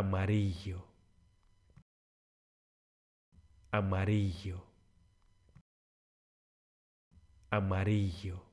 amarillo, amarillo, amarillo.